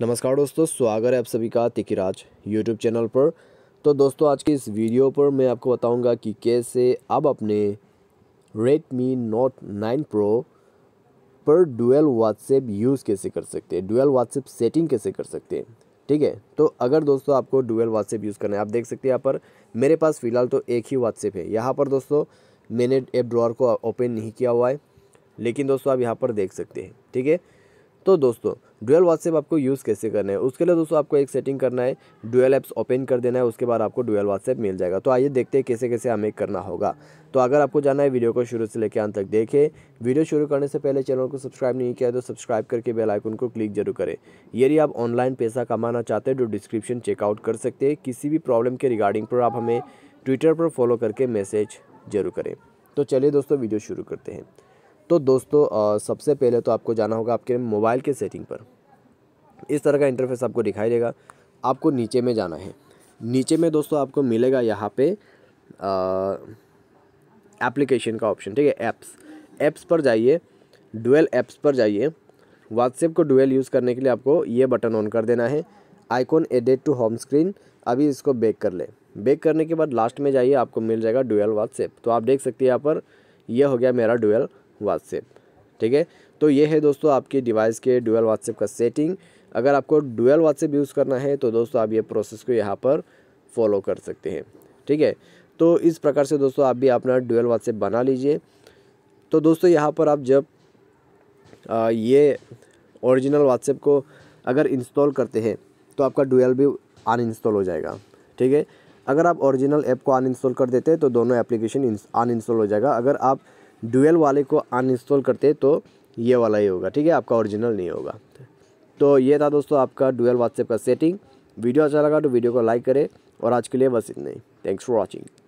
नमस्कार दोस्तों स्वागत है आप सभी का तिकिराज यूट्यूब चैनल पर तो दोस्तों आज के इस वीडियो पर मैं आपको बताऊंगा कि कैसे आप अपने Redmi Note 9 Pro पर डुअल व्हाट्सएप यूज़ कैसे कर सकते हैं डुअल WhatsApp सेटिंग कैसे कर सकते हैं ठीक है तो अगर दोस्तों आपको डुअल व्हाट्सएप यूज़ करना है आप देख सकते हैं यहाँ पर मेरे पास फ़िलहाल तो एक ही व्हाट्सएप है यहाँ पर दोस्तों मैंने ऐप ड्रॉर को ओपन नहीं किया हुआ है लेकिन दोस्तों आप यहाँ पर देख सकते हैं ठीक है तो दोस्तों डुअल व्हाट्सएप आपको यूज़ कैसे करना है उसके लिए दोस्तों आपको एक सेटिंग करना है डुअल ऐप्स ओपन कर देना है उसके बाद आपको डुअल व्हाट्सएप मिल जाएगा तो आइए देखते हैं कैसे कैसे हमें करना होगा तो अगर आपको जाना है वीडियो को शुरू से लेकर अंत तक देखें वीडियो शुरू करने से पहले चैनल को सब्सक्राइब नहीं किया है तो सब्सक्राइब करके बेल आइकन को क्लिक जरूर करें यदि आप ऑनलाइन पैसा कमाना चाहते हैं तो डिस्क्रिप्शन चेकआउट कर सकते हैं किसी भी प्रॉब्लम के रिगार्डिंग पर आप हमें ट्विटर पर फॉलो करके मैसेज जरूर करें तो चलिए दोस्तों वीडियो शुरू करते हैं तो दोस्तों सबसे पहले तो आपको जाना होगा आपके मोबाइल के सेटिंग पर इस तरह का इंटरफेस आपको दिखाई देगा आपको नीचे में जाना है नीचे में दोस्तों आपको मिलेगा यहाँ पे एप्लीकेशन का ऑप्शन ठीक है ऐप्स ऐप्स पर जाइए डुअल ऐप्स पर जाइए व्हाट्सएप को डुअल यूज़ करने के लिए आपको ये बटन ऑन कर देना है icon added to home screen अभी इसको बैक कर ले बैक करने के बाद लास्ट में जाइए आपको मिल जाएगा डुअल व्हाट्सएप तो आप देख सकते हैं यहाँ पर यह हो गया मेरा डुअल व्हाट्सएप ठीक है तो ये है दोस्तों आपके डिवाइस के डुअल व्हाट्सएप का सेटिंग अगर आपको डुअल व्हाट्सएप यूज़ करना है तो दोस्तों आप ये प्रोसेस को यहाँ पर फॉलो कर सकते हैं ठीक है तो इस प्रकार से दोस्तों आप भी अपना डुअल व्हाट्सएप बना लीजिए तो दोस्तों यहाँ पर आप जब आ, ये ओरिजिनल व्हाट्सएप को अगर इंस्टॉल करते हैं तो आपका डुअल भी अनइंस्टॉल हो जाएगा ठीक है अगर आप ओरिजिनल ऐप को अनइंस्टॉल कर देते हैं तो दोनों एप्लीकेशन अनइंस्टॉल हो जाएगा अगर आप डुएल वाले को अनइंस्टॉल करते तो ये वाला ही होगा ठीक है आपका ओरिजिनल नहीं होगा तो ये था दोस्तों आपका डुएल व्हाट्सएप का सेटिंग वीडियो अच्छा लगा तो वीडियो को लाइक करें और आज के लिए बस इतना ही थैंक्स फॉर वॉचिंग